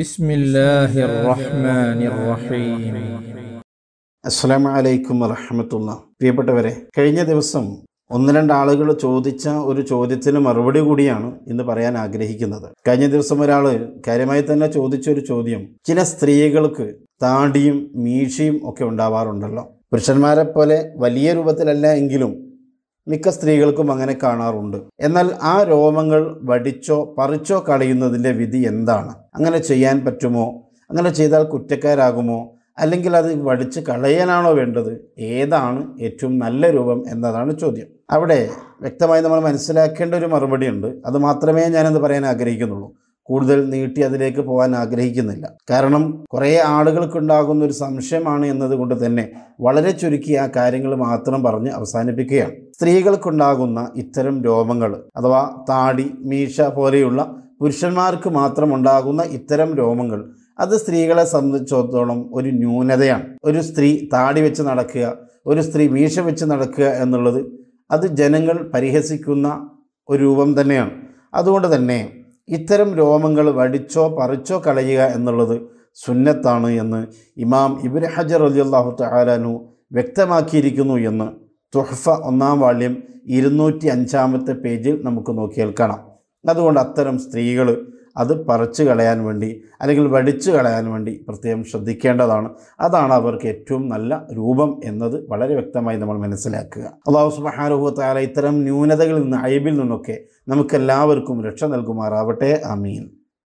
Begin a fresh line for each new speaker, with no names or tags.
بسم الله الرحمن الرحيم അസ്സാം വലൈക്കും വറഹമത്തുള്ള പ്രിയപ്പെട്ടവരെ കഴിഞ്ഞ ദിവസം ഒന്ന് രണ്ട് ആളുകൾ ചോദിച്ച ഒരു ചോദ്യത്തിന് മറുപടി കൂടിയാണ് ഇന്ന് പറയാൻ ആഗ്രഹിക്കുന്നത് കഴിഞ്ഞ ദിവസം ഒരാൾ കാര്യമായി തന്നെ ചോദിച്ച ഒരു ചോദ്യം ചില സ്ത്രീകൾക്ക് താടിയും മീശയും ഒക്കെ ഉണ്ടാവാറുണ്ടല്ലോ പുരുഷന്മാരെ പോലെ വലിയ രൂപത്തിലല്ല എങ്കിലും മിക്ക സ്ത്രീകൾക്കും അങ്ങനെ കാണാറുണ്ട് എന്നാൽ ആ രോമങ്ങൾ വടിച്ചോ പറിച്ചോ കളയുന്നതിൻ്റെ വിധി എന്താണ് അങ്ങനെ ചെയ്യാൻ പറ്റുമോ അങ്ങനെ ചെയ്താൽ കുറ്റക്കാരാകുമോ അല്ലെങ്കിൽ അത് വടിച്ച് കളയാനാണോ വേണ്ടത് ഏതാണ് ഏറ്റവും നല്ല രൂപം എന്നതാണ് ചോദ്യം അവിടെ വ്യക്തമായി നമ്മൾ മനസ്സിലാക്കേണ്ട ഒരു മറുപടി ഉണ്ട് അത് മാത്രമേ ഞാനത് പറയാൻ ആഗ്രഹിക്കുന്നുള്ളൂ കൂടുതൽ നീട്ടി അതിലേക്ക് പോകാൻ ആഗ്രഹിക്കുന്നില്ല കാരണം കുറേ ആളുകൾക്കുണ്ടാകുന്ന ഒരു സംശയമാണ് എന്നതുകൊണ്ട് തന്നെ വളരെ ചുരുക്കി ആ കാര്യങ്ങൾ മാത്രം പറഞ്ഞ് അവസാനിപ്പിക്കുകയാണ് സ്ത്രീകൾക്കുണ്ടാകുന്ന ഇത്തരം രോമങ്ങൾ അഥവാ താടി മീശ പോലെയുള്ള പുരുഷന്മാർക്ക് മാത്രം ഉണ്ടാകുന്ന ഇത്തരം രോമങ്ങൾ അത് സ്ത്രീകളെ സംബന്ധിച്ചിടത്തോളം ഒരു ന്യൂനതയാണ് ഒരു സ്ത്രീ താടി വെച്ച് നടക്കുക ഒരു സ്ത്രീ മീശ വെച്ച് നടക്കുക എന്നുള്ളത് അത് ജനങ്ങൾ പരിഹസിക്കുന്ന ഒരു രൂപം തന്നെയാണ് അതുകൊണ്ട് തന്നെ ഇത്തരം രോമങ്ങൾ വടിച്ചോ പറിച്ചോ കളയുക എന്നുള്ളത് സുന്നത്താണ് എന്ന് ഇമാം ഇബുൻ ഹജർ അള്ളാഹു തഹാലു വ്യക്തമാക്കിയിരിക്കുന്നു എന്ന് തുഹഫ ഒന്നാം വാള്യം ഇരുന്നൂറ്റി അഞ്ചാമത്തെ പേജിൽ നമുക്ക് നോക്കിയാൽ കാണാം അതുകൊണ്ട് അത്തരം സ്ത്രീകൾ അത് പറിച്ചു കളയാൻ വേണ്ടി അല്ലെങ്കിൽ വടിച്ചു കളയാൻ വേണ്ടി പ്രത്യേകം ശ്രദ്ധിക്കേണ്ടതാണ് അതാണ് അവർക്ക് ഏറ്റവും നല്ല രൂപം എന്നത് വളരെ വ്യക്തമായി നമ്മൾ മനസ്സിലാക്കുക അള്ളാഹു സുബാനുഭവത്തായ ഇത്തരം ന്യൂനതകളിൽ നിന്ന് അയബിൽ നിന്നൊക്കെ നമുക്കെല്ലാവർക്കും രക്ഷ നൽകുമാറാവട്ടെ അമീൻ